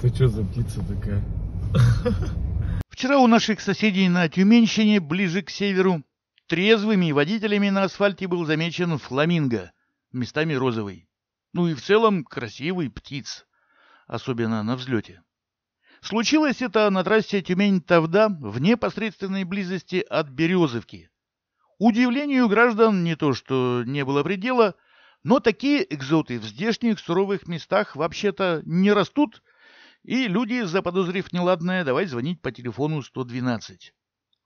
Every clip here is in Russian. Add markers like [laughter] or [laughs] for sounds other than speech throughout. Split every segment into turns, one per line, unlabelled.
Ты что за птица такая? [laughs] Вчера у наших соседей на Тюменщине, ближе к северу, трезвыми водителями на асфальте был замечен фламинго, местами розовый. Ну и в целом красивый птиц, особенно на взлете. Случилось это на трассе Тюмень-Тавда в непосредственной близости от Березовки. Удивлению граждан не то, что не было предела, но такие экзоты в здешних суровых местах вообще-то не растут и люди, заподозрив неладное, давай звонить по телефону 112.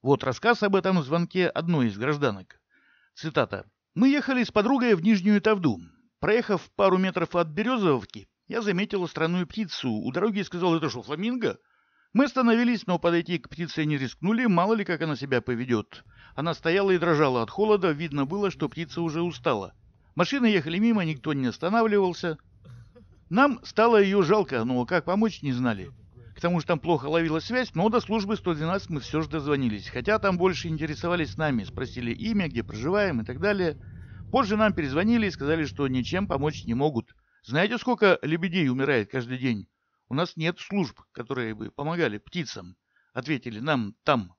Вот рассказ об этом звонке одной из гражданок. Цитата. «Мы ехали с подругой в Нижнюю Тавду. Проехав пару метров от Березовки, я заметил странную птицу. У дороги сказал, это что, фламинго?» Мы остановились, но подойти к птице не рискнули, мало ли как она себя поведет. Она стояла и дрожала от холода, видно было, что птица уже устала. Машины ехали мимо, никто не останавливался. Нам стало ее жалко, но ну, как помочь не знали. К тому же там плохо ловила связь, но до службы 112 мы все же дозвонились. Хотя там больше интересовались нами, спросили имя, где проживаем и так далее. Позже нам перезвонили и сказали, что ничем помочь не могут. Знаете, сколько лебедей умирает каждый день? У нас нет служб, которые бы помогали птицам. Ответили нам там.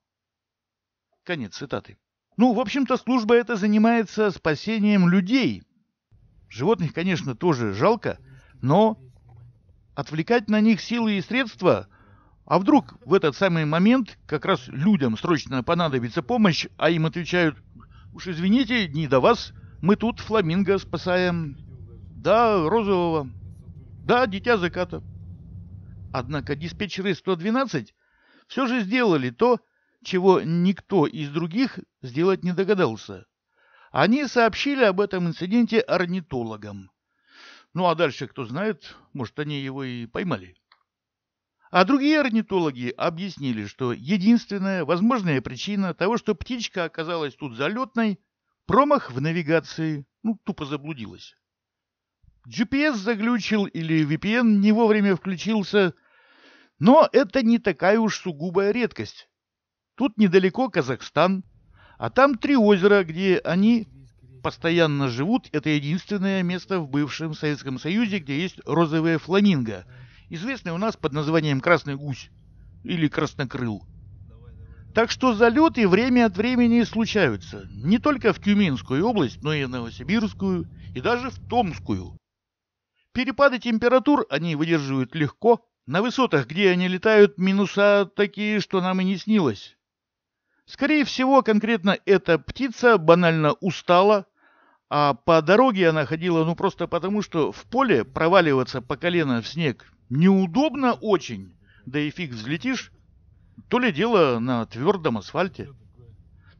Конец цитаты. Ну, в общем-то, служба эта занимается спасением людей. Животных, конечно, тоже жалко, но отвлекать на них силы и средства, а вдруг в этот самый момент как раз людям срочно понадобится помощь, а им отвечают «Уж извините, не до вас, мы тут фламинго спасаем». Да, розового. Да, дитя заката. Однако диспетчеры 112 все же сделали то, чего никто из других сделать не догадался. Они сообщили об этом инциденте орнитологам. Ну а дальше, кто знает, может, они его и поймали. А другие орнитологи объяснили, что единственная возможная причина того, что птичка оказалась тут залетной, промах в навигации, ну, тупо заблудилась. GPS заглючил или VPN не вовремя включился, но это не такая уж сугубая редкость. Тут недалеко Казахстан, а там три озера, где они постоянно живут. Это единственное место в бывшем Советском Союзе, где есть розовые фламинго, известные у нас под названием красный гусь или краснокрыл. Так что залеты время от времени случаются. Не только в Тюменскую область, но и в Новосибирскую, и даже в Томскую. Перепады температур они выдерживают легко. На высотах, где они летают, минуса такие, что нам и не снилось. Скорее всего, конкретно эта птица банально устала, а по дороге она ходила, ну просто потому, что в поле проваливаться по колено в снег неудобно очень. Да и фиг взлетишь, то ли дело на твердом асфальте.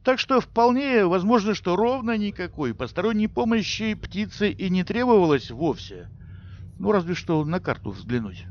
Так что вполне возможно, что ровно никакой посторонней помощи птице и не требовалось вовсе. Ну разве что на карту взглянуть.